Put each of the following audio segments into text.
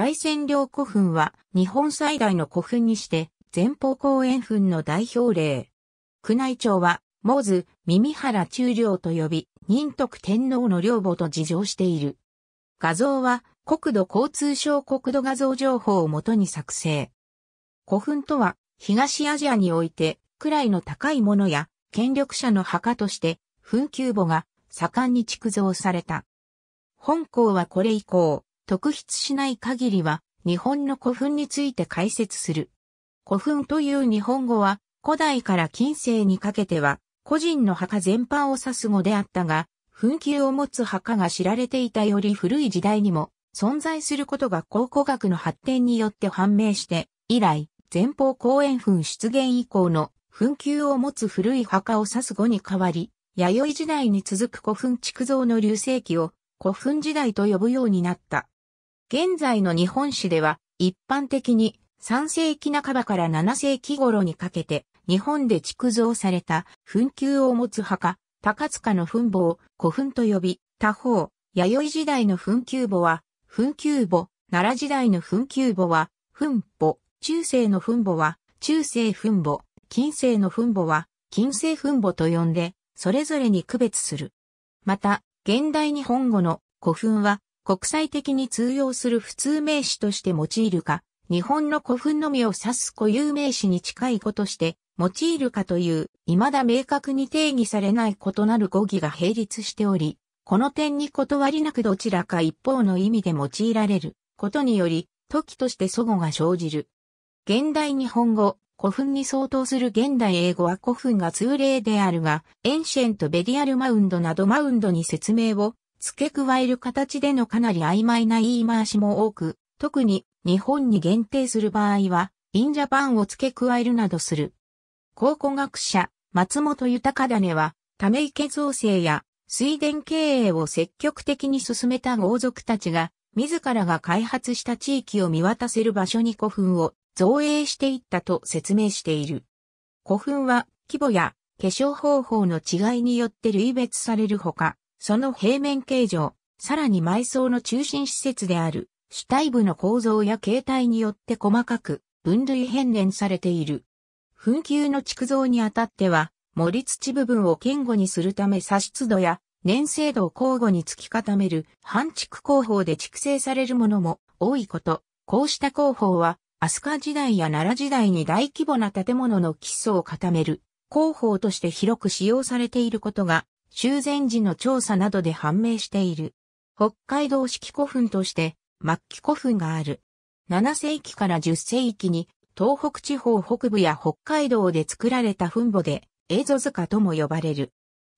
大仙陵古墳は日本最大の古墳にして前方後円墳の代表例。宮内庁は、モズ、耳原中領と呼び、仁徳天皇の陵墓と自称している。画像は、国土交通省国土画像情報をもとに作成。古墳とは、東アジアにおいて、位の高い者や、権力者の墓として、墳丘墓が盛んに築造された。本校はこれ以降、特筆しない限りは、日本の古墳について解説する。古墳という日本語は、古代から近世にかけては、個人の墓全般を指す語であったが、墳丘を持つ墓が知られていたより古い時代にも、存在することが考古学の発展によって判明して、以来、前方後円墳出現以降の墳丘を持つ古い墓を指す語に変わり、弥生時代に続く古墳築造の流星期を古墳時代と呼ぶようになった。現在の日本史では、一般的に3世紀半ばから7世紀頃にかけて、日本で築造された墳丘を持つ墓、高塚の墳墓を古墳と呼び、他方、弥生時代の墳丘墓は、墳丘墓、奈良時代の墳丘墓は、墳墓、中世の墳墓は、中世墳墓、近世の墳墓は、近世墳墓と呼んで、それぞれに区別する。また、現代日本語の古墳は、国際的に通用する普通名詞として用いるか、日本の古墳のみを指す固有名詞に近い語として用いるかという、未だ明確に定義されない異なる語義が並立しており、この点に断りなくどちらか一方の意味で用いられることにより、時として祖語が生じる。現代日本語、古墳に相当する現代英語は古墳が通例であるが、エンシェントベリアルマウンドなどマウンドに説明を付け加える形でのかなり曖昧な言い回しも多く、特に日本に限定する場合は、インジャパンを付け加えるなどする。考古学者、松本豊種は、ため池造成や水田経営を積極的に進めた豪族たちが、自らが開発した地域を見渡せる場所に古墳を造営していったと説明している。古墳は規模や化粧方法の違いによって類別されるほか、その平面形状、さらに埋葬の中心施設である主体部の構造や形態によって細かく分類変連されている。墳丘の築造にあたっては、森土部分を堅固にするため差し度や粘性度を交互に突き固める半築工法で築成されるものも多いこと。こうした工法は、飛鳥時代や奈良時代に大規模な建物の基礎を固める工法として広く使用されていることが修善寺の調査などで判明している。北海道式古墳として、末期古墳がある。7世紀から10世紀に、東北地方北部や北海道で作られた墳墓で、エゾ塚とも呼ばれる。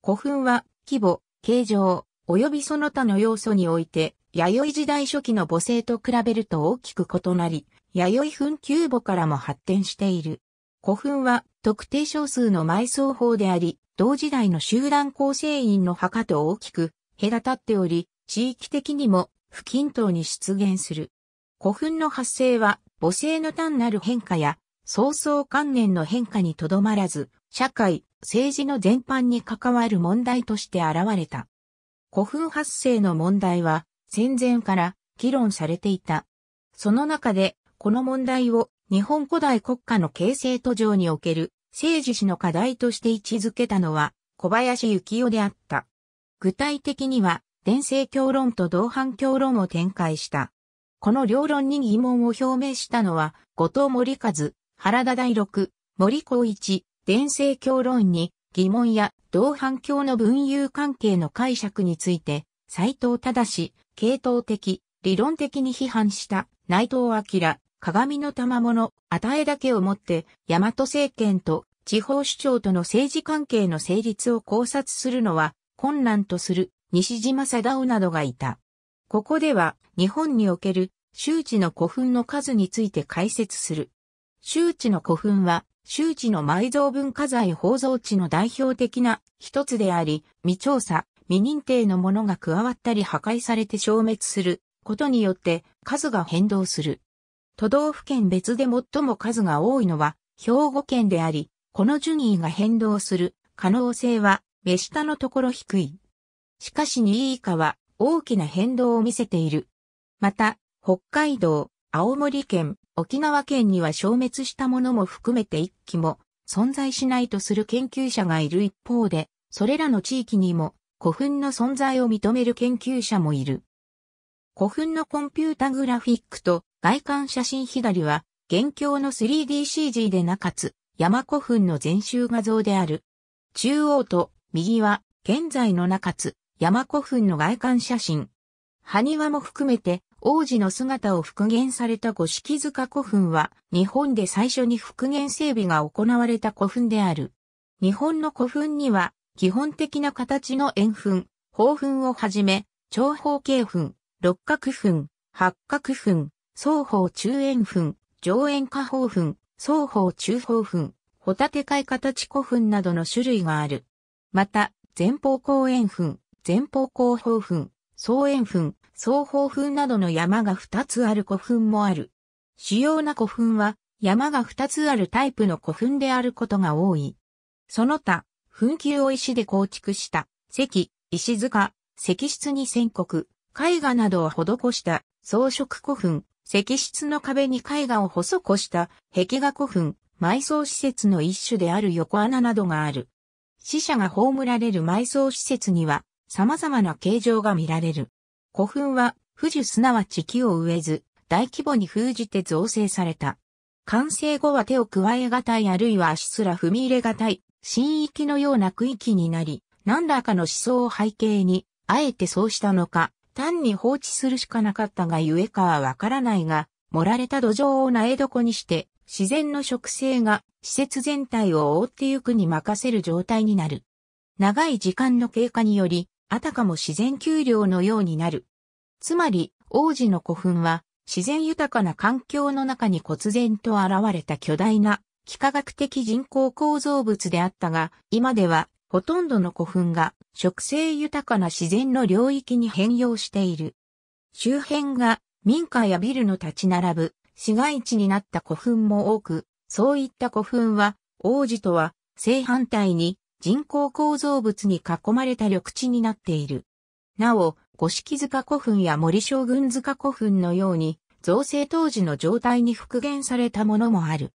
古墳は、規模、形状、及びその他の要素において、弥生時代初期の母性と比べると大きく異なり、弥生墳丘墓からも発展している。古墳は特定少数の埋葬法であり、同時代の集団構成員の墓と大きく隔たっており、地域的にも不均等に出現する。古墳の発生は母性の単なる変化や、早々観念の変化にとどまらず、社会、政治の全般に関わる問題として現れた。古墳発生の問題は戦前から議論されていた。その中で、この問題を日本古代国家の形成途上における政治史の課題として位置づけたのは小林幸雄であった。具体的には、伝政教論と同伴教論を展開した。この両論に疑問を表明したのは、後藤森和、原田大六、森光一、伝政教論に疑問や同伴教の分有関係の解釈について、斎藤正、系統的、理論的に批判した内藤明、鏡の賜物、与えだけをもって、大和政権と地方首長との政治関係の成立を考察するのは困難とする西島貞夫などがいた。ここでは日本における周知の古墳の数について解説する。周知の古墳は周知の埋蔵文化財宝蔵地の代表的な一つであり、未調査、未認定のものが加わったり破壊されて消滅することによって数が変動する。都道府県別で最も数が多いのは兵庫県であり、この順位が変動する可能性は目下のところ低い。しかし2位以下は大きな変動を見せている。また、北海道、青森県、沖縄県には消滅したものも含めて1期も存在しないとする研究者がいる一方で、それらの地域にも古墳の存在を認める研究者もいる。古墳のコンピュータグラフィックと外観写真左は、現況の 3DCG で中津、山古墳の全集画像である。中央と右は、現在の中津、山古墳の外観写真。埴輪も含めて、王子の姿を復元された五色塚古墳は、日本で最初に復元整備が行われた古墳である。日本の古墳には、基本的な形の円墳、方墳をはじめ、長方形墳、六角墳、八角墳、双方中円墳、上円下方墳、双方中方墳、ホタテ貝形古墳などの種類がある。また、前方後円墳、前方後方墳、総円墳、双方墳などの山が二つある古墳もある。主要な古墳は山が二つあるタイプの古墳であることが多い。その他、墳丘を石で構築した石、石塚、石室に線刻、絵画などを施した装飾古墳、石室の壁に絵画を細くした壁画古墳、埋葬施設の一種である横穴などがある。死者が葬られる埋葬施設には様々な形状が見られる。古墳は、富樹すなわち木を植えず、大規模に封じて造成された。完成後は手を加えがたいあるいは足すら踏み入れがたい、新域のような区域になり、何らかの思想を背景に、あえてそうしたのか、単に放置するしかなかったがゆえかはわからないが、盛られた土壌を苗床にして、自然の植生が施設全体を覆ってゆくに任せる状態になる。長い時間の経過により、あたかも自然給料のようになる。つまり、王子の古墳は、自然豊かな環境の中に忽然と現れた巨大な、幾何学的人工構造物であったが、今ではほとんどの古墳が植生豊かな自然の領域に変容している。周辺が民家やビルの立ち並ぶ市街地になった古墳も多く、そういった古墳は王子とは正反対に人工構造物に囲まれた緑地になっている。なお、五色塚古墳や森将軍塚古墳のように造成当時の状態に復元されたものもある。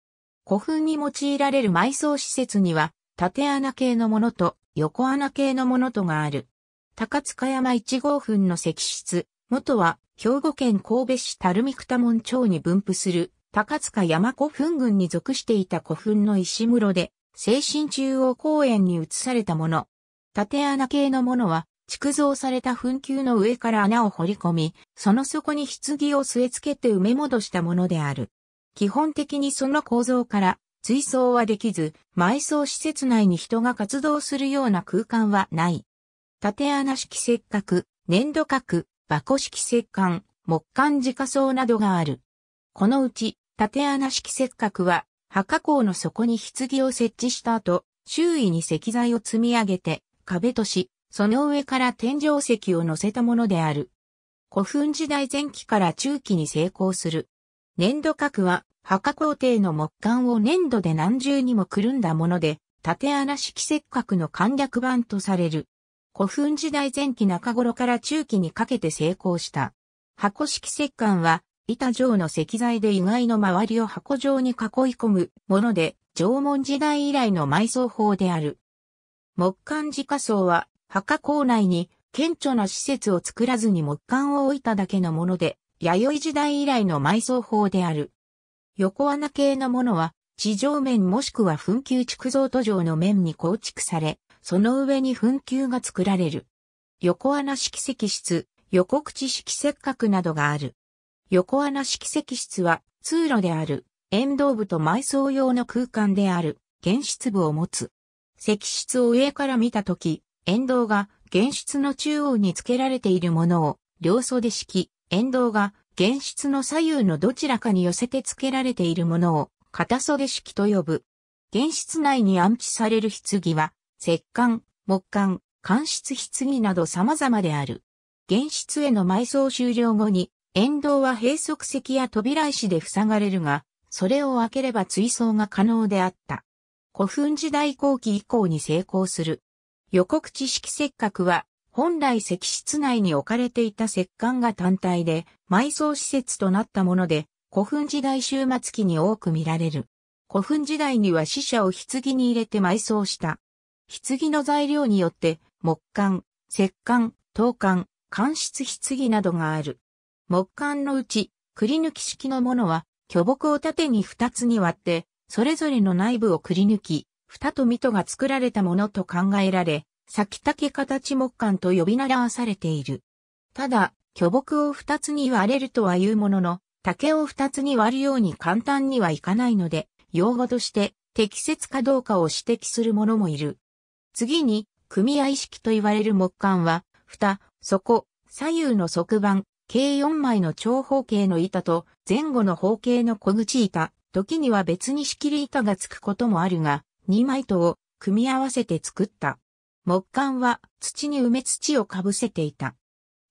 古墳に用いられる埋葬施設には縦穴系のものと横穴系のものとがある。高塚山1号墳の石室、元は兵庫県神戸市垂水区多門町に分布する高塚山古墳群に属していた古墳の石室で、精神中央公園に移されたもの。縦穴系のものは、築造された墳丘の上から穴を掘り込み、その底に棺を据え付けて埋め戻したものである。基本的にその構造から、追槽はできず、埋葬施設内に人が活動するような空間はない。縦穴式石閣、粘土閣、箱式石管、木管自家層などがある。このうち、縦穴式石閣は、墓口の底に棺を設置した後、周囲に石材を積み上げて、壁とし、その上から天井石を乗せたものである。古墳時代前期から中期に成功する。粘土核は墓工程の木管を粘土で何重にもくるんだもので、縦穴式石角の簡略版とされる。古墳時代前期中頃から中期にかけて成功した。箱式石管は、板状の石材で意外の周りを箱状に囲い込むもので、縄文時代以来の埋葬法である。木管自家層は、墓構内に顕著な施設を作らずに木管を置いただけのもので、弥生時代以来の埋葬法である。横穴系のものは、地上面もしくは紛糾築造途上の面に構築され、その上に紛糾が作られる。横穴式石室、横口式石角などがある。横穴式石室は、通路である、沿道部と埋葬用の空間である、原室部を持つ。石室を上から見たとき、沿道が原室の中央に付けられているものを、両袖式、沿道が原質の左右のどちらかに寄せて付けられているものを、片袖式と呼ぶ。原質内に安置される棺は、石棺、木棺、間室棺など様々である。原質への埋葬終了後に、沿道は閉塞石や扉石で塞がれるが、それを開ければ追葬が可能であった。古墳時代後期以降に成功する。予告知識石角は本来石室内に置かれていた石棺が単体で埋葬施設となったもので、古墳時代終末期に多く見られる。古墳時代には死者を棺に入れて埋葬した。棺の材料によって木棺、石棺、陶棺、棺室棺などがある。木棺のうち、くり抜き式のものは、巨木を縦に2つに割って、それぞれの内部をくり抜き、蓋と戸が作られたものと考えられ、先竹形木管と呼び習わされている。ただ、巨木を二つに割れるとは言うものの、竹を二つに割るように簡単にはいかないので、用語として適切かどうかを指摘する者もいる。次に、組合式と言われる木管は、蓋、底、左右の側板、計4枚の長方形の板と前後の方形の小口板、時には別に仕切り板がつくこともあるが、2枚とを組み合わせて作った。木管は土に埋め土をかぶせていた。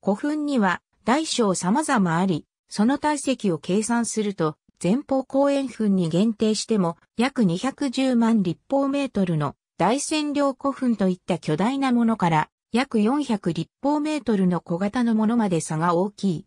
古墳には大小様々あり、その体積を計算すると、前方後円墳に限定しても約210万立方メートルの大占領古墳といった巨大なものから約400立方メートルの小型のものまで差が大きい。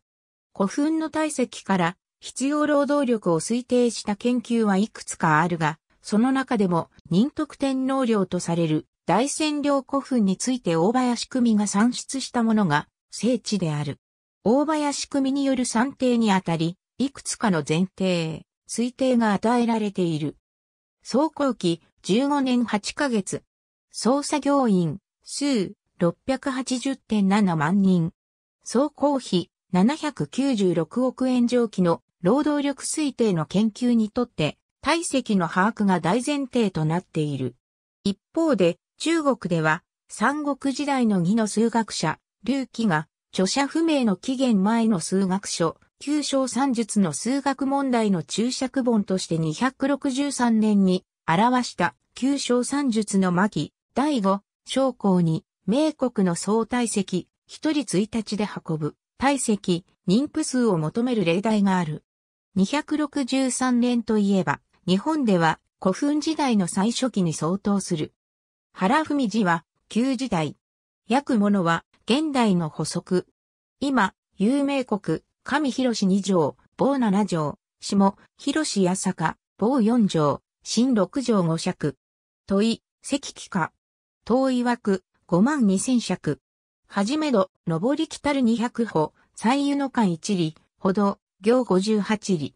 古墳の体積から必要労働力を推定した研究はいくつかあるが、その中でも認徳天皇陵とされる大仙陵古墳について大林組が算出したものが聖地である。大林組による算定にあたり、いくつかの前提、推定が与えられている。総工期15年8ヶ月。総作業員数680.7万人。総工費796億円上記の労働力推定の研究にとって体積の把握が大前提となっている。一方で中国では、三国時代の魏の数学者、劉貴が、著者不明の期限前の数学書、旧章三術の数学問題の注釈本として263年に表した旧章三術の巻、第五、将校に、明国の総体積、一人一日で運ぶ、体積、妊婦数を求める例題がある。263年といえば、日本では古墳時代の最初期に相当する原文字は、旧時代。訳者は、現代の補足。今、有名国、上広二条、某七条、下、広八坂、某四条、新六条五尺。問い、石器か。遠い枠、五万二千尺。はじめど、上り来たる二百歩、最湯の間一里、歩道、行五十八里。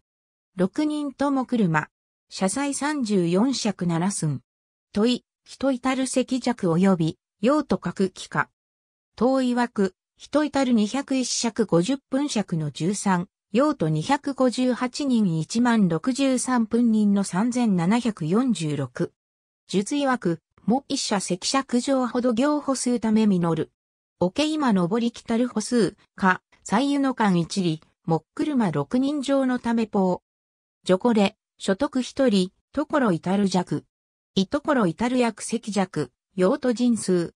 六人とも車。車載三十四尺七寸。問い、人至る赤弱及び、用途各機化。遠曰く、人至る201尺50分尺の13、用途258人1万63分人の3746。術曰く、も一社赤尺上ほど行歩数ため実る。おけ今上り来たる歩数、か、左右の間一里、もっくるま六人乗のためぽう。ジョこれ、所得一人、ところ至る弱。いところ至る役赤弱、用途人数。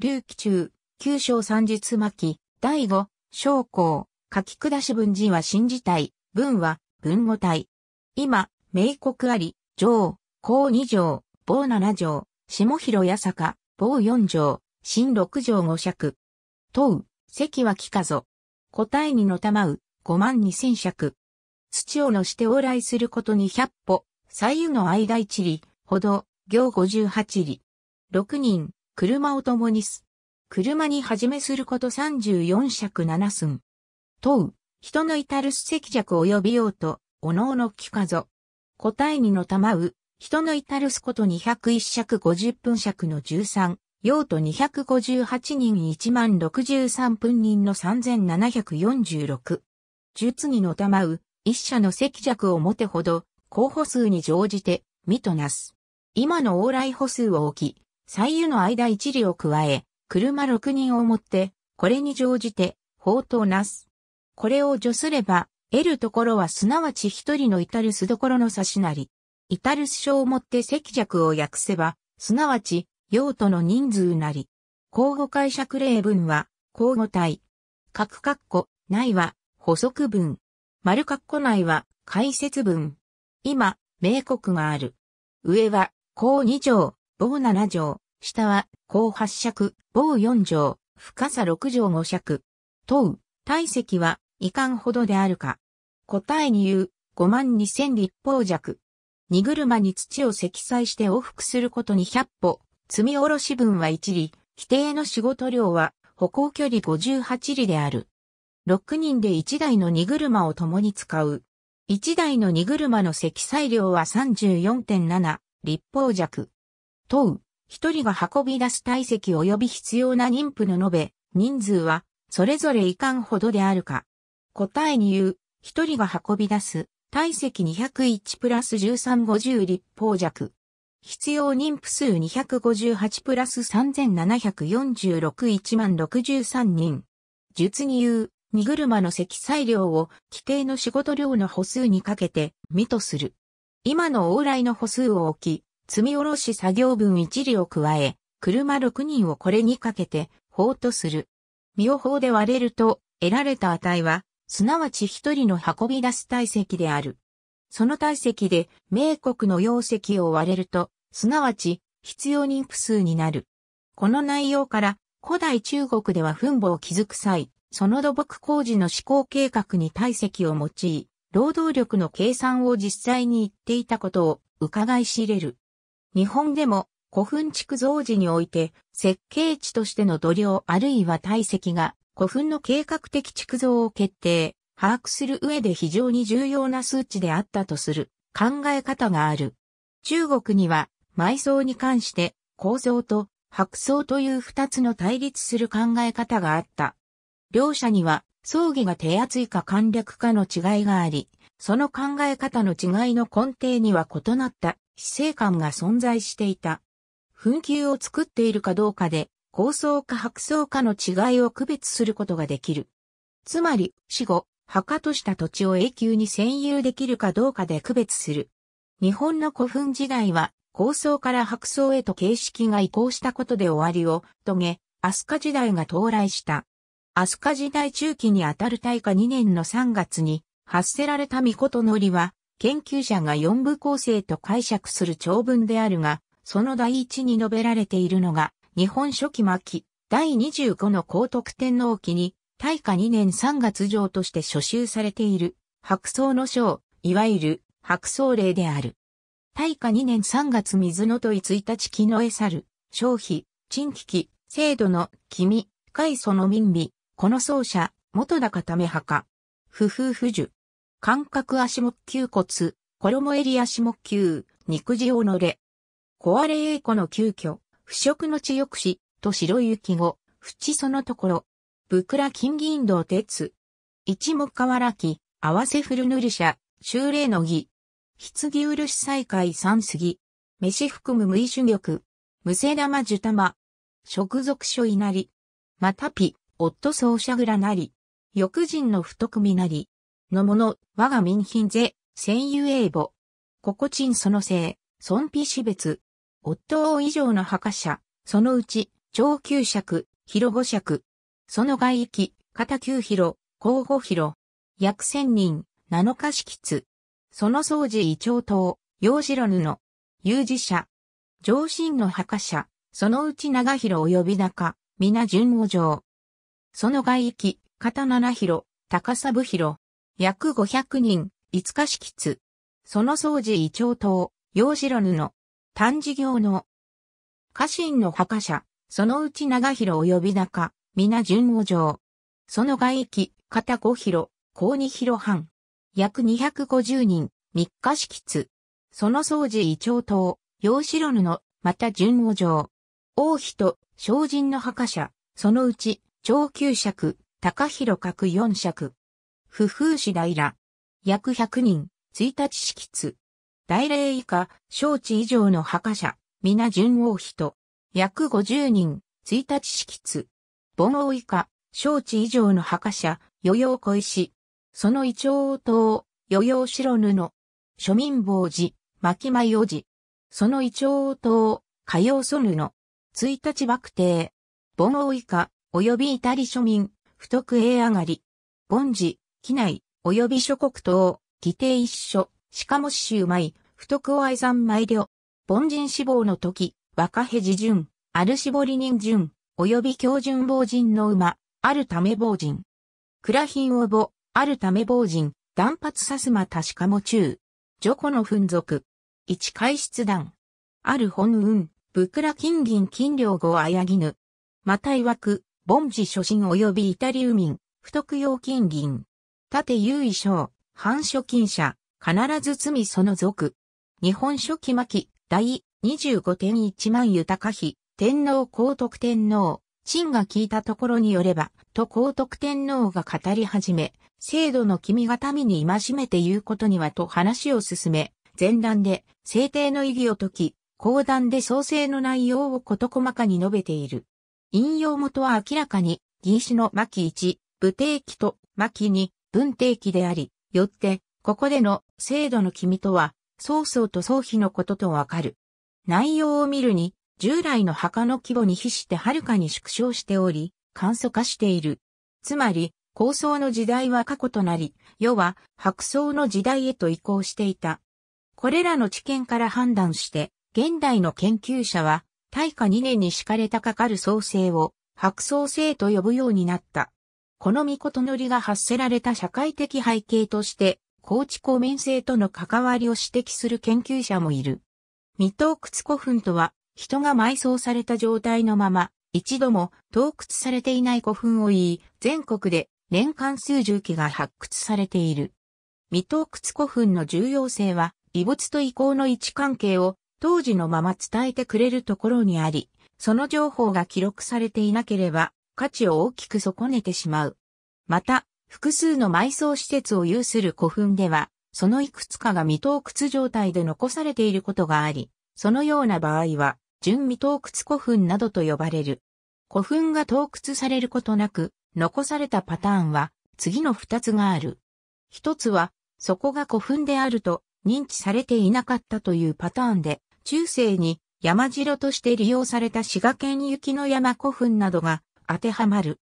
龍気中、九章三日巻、第五、将校、書き下し文字は新字体、文は文語体。今、名国あり、上、高二条、某七条、下広八坂、某四条、新六条五尺。問う、関は木かぞ。答えにのたまう、五万二千尺。土をのして往来することに百歩、左右の間一里、ほど、行58里。6人、車を共にす。車に始めすること34尺7寸。問う、人の至るす石尺及びようと、おのおのきかぞ。答えにのたまう、人の至るすこと201尺50分尺の13、用途258人1万63分人の3746。術にのたまう、一社の赤弱をもてほど、候補数に乗じて、身となす。今の往来歩数を置き、左右の間一里を加え、車六人を持って、これに乗じて、法となす。これを除すれば、得るところはすなわち一人の至るすどころの差しなり。至るす書をもって赤弱を訳せば、すなわち、用途の人数なり。交互解釈例文は、交互体。各括弧内は、補足文。丸括弧内は、解説文。今、名国がある。上は、高2畳、棒7畳、下は、高8尺、棒4畳、深さ6畳5尺。問う、体積は、いかんほどであるか。答えに言う、5万2000立方弱。荷車に土を積載して往復することに100歩、積み下ろし分は1里、規定の仕事量は、歩行距離58里である。6人で1台の荷車を共に使う。1台の荷車の積載量は34.7立方弱。問う、一人が運び出す体積及び必要な妊婦の延べ、人数は、それぞれいかんほどであるか。答えに言う、一人が運び出す、体積201プラス1350立方弱。必要妊婦数258プラス3746万63人。術に言う、荷車の積載量を規定の仕事量の歩数にかけて、未とする。今の往来の歩数を置き、積み下ろし作業分一里を加え、車6人をこれにかけて、法とする。妙法で割れると、得られた値は、すなわち一人の運び出す体積である。その体積で、名国の容積を割れると、すなわち、必要人数数になる。この内容から、古代中国では墳墓を築く際、その土木工事の施行計画に体積を用い、労働力の計算を実際に言っていたことを伺い知れる。日本でも古墳築造時において設計地としての土量あるいは体積が古墳の計画的築造を決定、把握する上で非常に重要な数値であったとする考え方がある。中国には埋葬に関して構造と白層という二つの対立する考え方があった。両者には葬儀が手厚いか簡略かの違いがあり、その考え方の違いの根底には異なった死生観が存在していた。紛糾を作っているかどうかで、高層か白層かの違いを区別することができる。つまり、死後、墓とした土地を永久に占有できるかどうかで区別する。日本の古墳時代は、高層から白層へと形式が移行したことで終わりを遂げ、飛鳥時代が到来した。飛鳥時代中期にあたる大化2年の3月に発せられた御事のりは、研究者が四部構成と解釈する長文であるが、その第一に述べられているのが、日本初期末期、第25の高徳天皇期に、大化2年3月上として初集されている、白草の章、いわゆる、白草令である。大化2年3月水の問い1日木の餌る、消費、陳危機、制度の君、海祖の民美、この奏者、元高ため墓。か。不風不樹。感覚足目球骨、衣襟足目球、肉地をのれ。壊れ栄子の急遽、腐食の地抑止、と白雪後、淵そのところ。ぶくら金銀道鉄。一目瓦原木、合わせ古ぬる者、修礼の儀。棺漆し再開三杉。飯含む無意主玉。むせ玉樹玉。食属書稲荷。またぴ。夫奏者蔵なり、欲人の不徳みなり、のもの、我が民品ぜ、戦友英母。心賃その性、尊卑死別。夫を以上の墓者、そのうち、長九尺、広五尺。その外域、片九広、広五広。約千人、七日敷津。その掃除異長刀、洋白布。有事者。上神の墓者、そのうち長広及び中、皆順五条。その外域、片七広、高砂部広、約五百人、五日敷津。その掃除伊調島、洋白布の、単事業の、家臣の墓者、そのうち長広及び中、皆順五城。その外域、片五広、高二広半。約二百五十人、三日敷津。その掃除伊調島、洋白布の、また順五城。王妃と、精進の墓者、そのうち、長九尺、高広角四尺。不風市平。約百人、一日式津。大霊以下、招致以上の墓者、皆順王人。約五十人、一日式津。盆王以下、招致以上の墓者、余陽小石。その胃腸等、余陽白布。庶民坊寺、巻前王寺。その胃腸等、火曜祖布。一日幕帝。盆王以下、及びイタリ庶民、不得栄上がり、凡事、機内、及び諸国等、議定一緒、しかも死臭舞、不徳を愛産毎慮、凡人死亡の時、若へ自順、ある絞り人順、及び強順亡人の馬、あるため亡人。倉品を母、あるため亡人、断髪さすまたしかも中。女子の紛属。一回出団。ある本運、ぶくら金銀金量後あやぎぬ。また曰く、凡事初心及びイタリウミン、不特用金銀。縦優位賞、反書金者、必ず罪その属。日本書紀巻、第25.1万豊日、天皇皇徳天皇、陳が聞いたところによれば、と皇徳天皇が語り始め、制度の君が民に戒めて言うことにはと話を進め、前段で制定の意義を解き、後段で創生の内容を事細かに述べている。引用元は明らかに、義士の巻1、武定期と巻2、文定期であり、よって、ここでの制度の君とは、曹操と曹妃のこととわかる。内容を見るに、従来の墓の規模に比してはるかに縮小しており、簡素化している。つまり、構想の時代は過去となり、世は白層の時代へと移行していた。これらの知見から判断して、現代の研究者は、大化2年に敷かれたかかる創生を白創生と呼ぶようになった。この御事のりが発せられた社会的背景として、高知公民性との関わりを指摘する研究者もいる。未洞窟古墳とは、人が埋葬された状態のまま、一度も洞窟されていない古墳を言い、全国で年間数十基が発掘されている。未洞窟古墳の重要性は、遺物と遺構の位置関係を当時のまま伝えてくれるところにあり、その情報が記録されていなければ価値を大きく損ねてしまう。また、複数の埋葬施設を有する古墳では、そのいくつかが未洞窟状態で残されていることがあり、そのような場合は、準未洞窟古墳などと呼ばれる。古墳が洞窟されることなく、残されたパターンは、次の二つがある。一つは、そこが古墳であると認知されていなかったというパターンで、中世に山城として利用された滋賀県行きの山古墳などが当てはまる。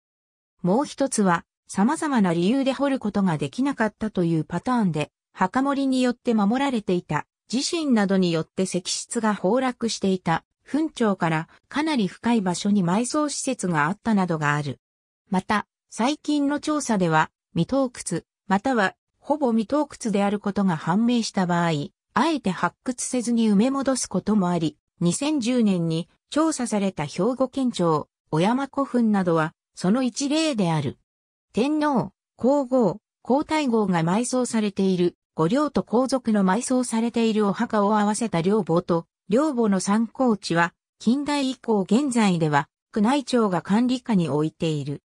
もう一つは様々な理由で掘ることができなかったというパターンで、墓守によって守られていた、自身などによって石室が崩落していた、墳長からかなり深い場所に埋葬施設があったなどがある。また、最近の調査では、未洞窟、または、ほぼ未洞窟であることが判明した場合、あえて発掘せずに埋め戻すこともあり、2010年に調査された兵庫県庁、小山古墳などは、その一例である。天皇、皇后、皇太后が埋葬されている、五領と皇族の埋葬されているお墓を合わせた両母と、両母の参考地は、近代以降現在では、宮内庁が管理下に置いている。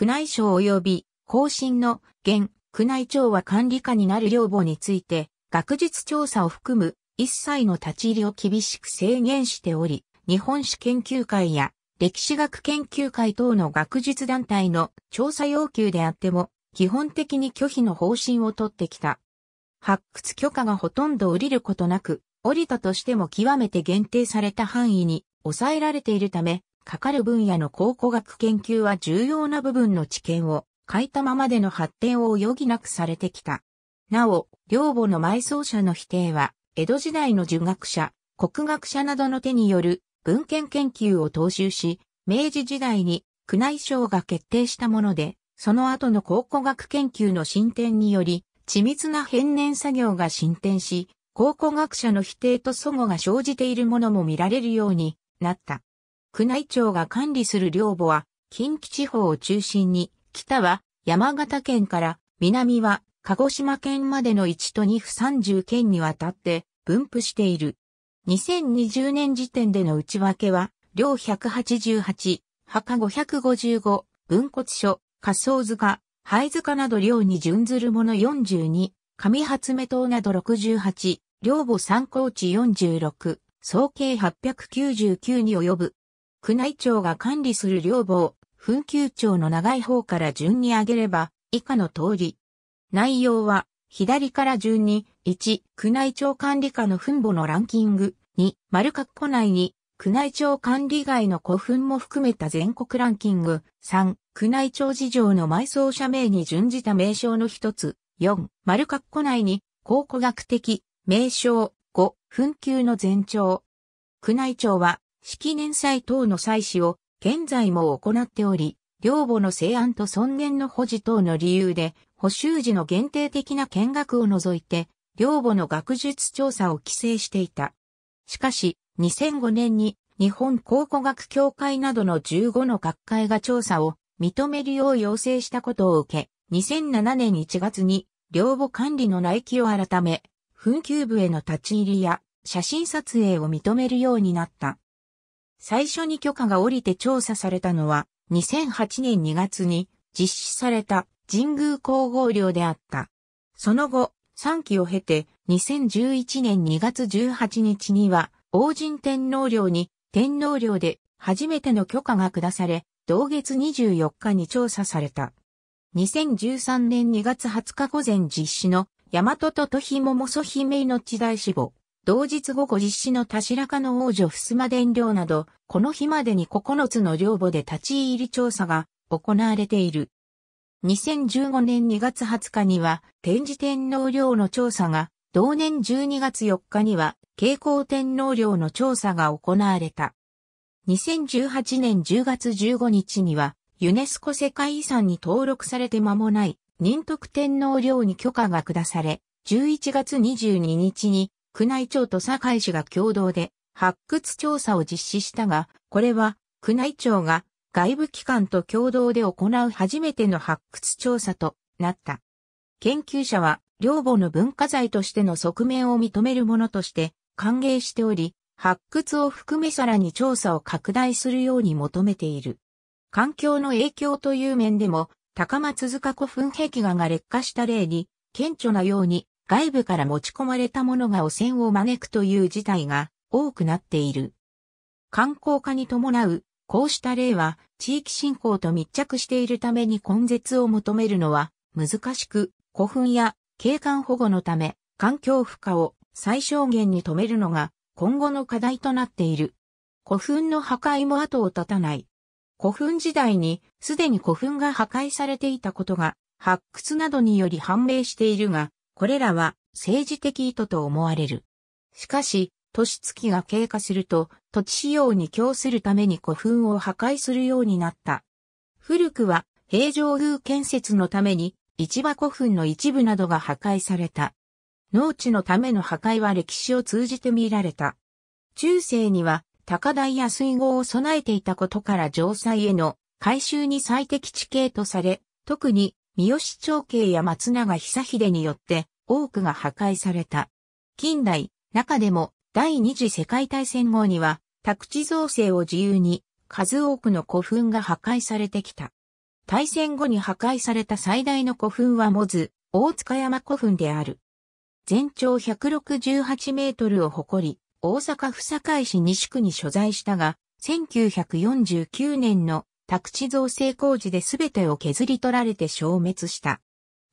宮内省及び、後進の、現、宮内庁は管理下になる両母について、学術調査を含む一切の立ち入りを厳しく制限しており、日本史研究会や歴史学研究会等の学術団体の調査要求であっても、基本的に拒否の方針をとってきた。発掘許可がほとんど降りることなく、降りたとしても極めて限定された範囲に抑えられているため、かかる分野の考古学研究は重要な部分の知見を欠いたままでの発展を余儀なくされてきた。なお、両母の埋葬者の否定は、江戸時代の儒学者、国学者などの手による文献研究を踏襲し、明治時代に宮内省が決定したもので、その後の考古学研究の進展により、緻密な変年作業が進展し、考古学者の否定と祖語が生じているものも見られるようになった。宮内庁が管理する寮母は、近畿地方を中心に、北は山形県から、南は鹿児島県までの1都2府30県にわたって分布している。2020年時点での内訳は、両188、墓555、分骨書、仮想塚、灰塚など両に準ずるもの42、上初目塔など68、両母参考地46、総計899に及ぶ。宮内庁が管理する両母を、墳丘庁の長い方から順に上げれば、以下の通り、内容は、左から順に、1、宮内庁管理下の墳墓のランキング、2、丸括弧内に、宮内庁管理外の古墳も含めた全国ランキング、3、宮内庁事情の埋葬者名に準じた名称の一つ、4、丸括弧内に、考古学的、名称、5、墳丘の前兆。宮内庁は、式年祭等の祭祀を、現在も行っており、養母の生安と尊厳の保持等の理由で、補修時の限定的な見学を除いて、養母の学術調査を規制していた。しかし、2005年に日本考古学協会などの15の学会が調査を認めるよう要請したことを受け、2007年1月に領母管理の内規を改め、紛糾部への立ち入りや写真撮影を認めるようになった。最初に許可が下りて調査されたのは2008年2月に実施された神宮皇后陵であった。その後、3期を経て2011年2月18日には王神天皇陵に天皇陵で初めての許可が下され、同月24日に調査された。2013年2月20日午前実施の大和ととひももそひめいの地大死後。同日午後実施の田白家の王女襖電領など、この日までに9つの領母で立ち入り調査が行われている。2015年2月20日には、天智天皇陵の調査が、同年12月4日には、慶光天皇陵の調査が行われた。2018年10月15日には、ユネスコ世界遺産に登録されて間もない、仁徳天皇陵に許可が下され、11月22日に宮内庁と堺市が共同で発掘調査を実施したが、これは宮内庁が外部機関と共同で行う初めての発掘調査となった。研究者は、両母の文化財としての側面を認めるものとして歓迎しており、発掘を含めさらに調査を拡大するように求めている。環境の影響という面でも、高松塚古墳壁画が劣化した例に、顕著なように外部から持ち込まれたものが汚染を招くという事態が多くなっている。観光化に伴う、こうした例は地域振興と密着しているために根絶を求めるのは難しく、古墳や景観保護のため環境負荷を最小限に止めるのが今後の課題となっている。古墳の破壊も後を絶たない。古墳時代にすでに古墳が破壊されていたことが発掘などにより判明しているが、これらは政治的意図と思われる。しかし、年月が経過すると、土地使用に供するために古墳を破壊するようになった。古くは、平城宮建設のために、市場古墳の一部などが破壊された。農地のための破壊は歴史を通じて見られた。中世には、高台や水郷を備えていたことから城塞への改修に最適地形とされ、特に三好長慶や松永久秀によって多くが破壊された。近代、中でも第二次世界大戦後には宅地造成を自由に数多くの古墳が破壊されてきた。大戦後に破壊された最大の古墳はモズ、大塚山古墳である。全長168メートルを誇り、大阪府堺市西区に所在したが、1949年の宅地造成工事で全てを削り取られて消滅した。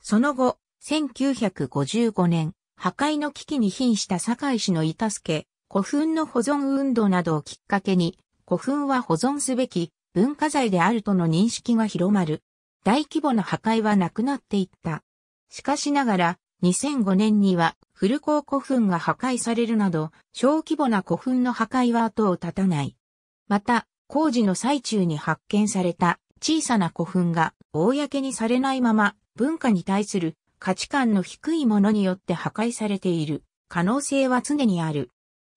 その後、1955年、破壊の危機に瀕した堺市の板助、古墳の保存運動などをきっかけに、古墳は保存すべき文化財であるとの認識が広まる。大規模な破壊はなくなっていった。しかしながら、2005年には古港古墳が破壊されるなど、小規模な古墳の破壊は後を絶たない。また、工事の最中に発見された小さな古墳が公にされないまま文化に対する価値観の低いものによって破壊されている可能性は常にある。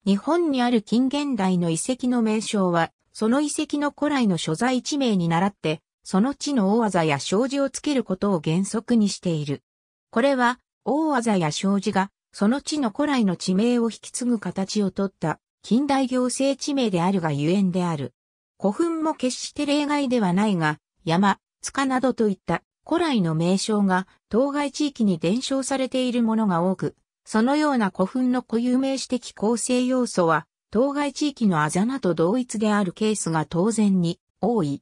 日本にある近現代の遺跡の名称は、その遺跡の古来の所在地名に倣って、その地の大技や障子をつけることを原則にしている。これは、大技や障子が、その地の古来の地名を引き継ぐ形をとった、近代行政地名であるがゆえんである。古墳も決して例外ではないが、山、塚などといった古来の名称が当該地域に伝承されているものが多く、そのような古墳の固有名詞的構成要素は、当該地域のあざなと同一であるケースが当然に多い。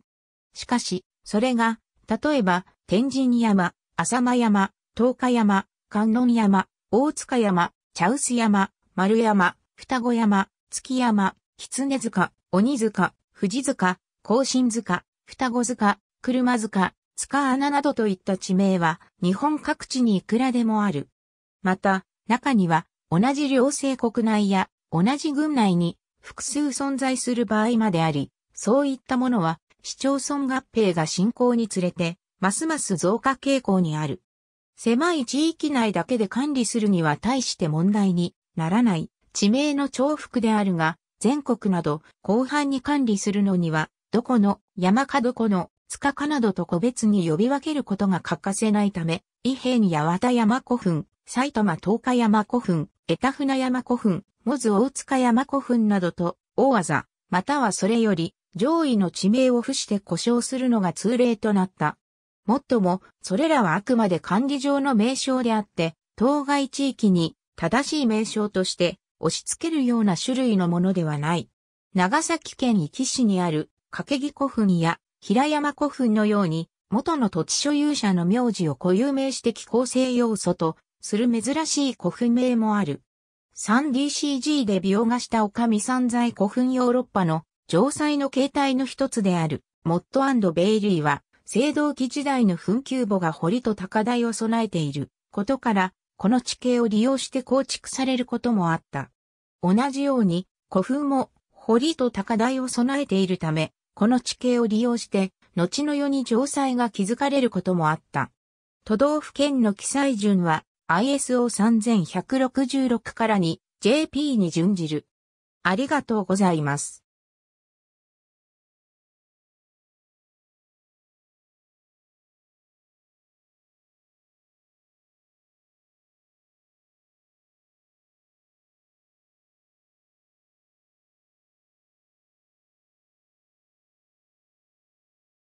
しかし、それが、例えば、天神山、浅間山、東華山、観音山、大塚山、茶臼山、丸山、双子山、月山、狐塚、鬼塚、富士塚、甲信塚、双子塚、車塚、塚穴などといった地名は日本各地にいくらでもある。また、中には同じ両性国内や同じ軍内に複数存在する場合まであり、そういったものは市町村合併が進行につれて、ますます増加傾向にある。狭い地域内だけで管理するには大して問題にならない地名の重複であるが、全国など、広範に管理するのには、どこの、山かどこの、塚かなどと個別に呼び分けることが欠かせないため、伊平に八幡山古墳、埼玉東華山古墳、江田船山古墳、モズ大塚山古墳などと、大技、またはそれより、上位の地名を付して呼称するのが通例となった。もっとも、それらはあくまで管理上の名称であって、当該地域に正しい名称として押し付けるような種類のものではない。長崎県壱岐市にある掛木古墳や平山古墳のように、元の土地所有者の名字を固有名詞的構成要素とする珍しい古墳名もある。3DCG で描画した女将三在古墳ヨーロッパの城塞の形態の一つである、モットベイリーは、青銅器時代の墳丘墓が堀と高台を備えていることから、この地形を利用して構築されることもあった。同じように古墳も堀と高台を備えているため、この地形を利用して、後の世に城塞が築かれることもあった。都道府県の記載順は ISO3166 からに JP に準じる。ありがとうございます。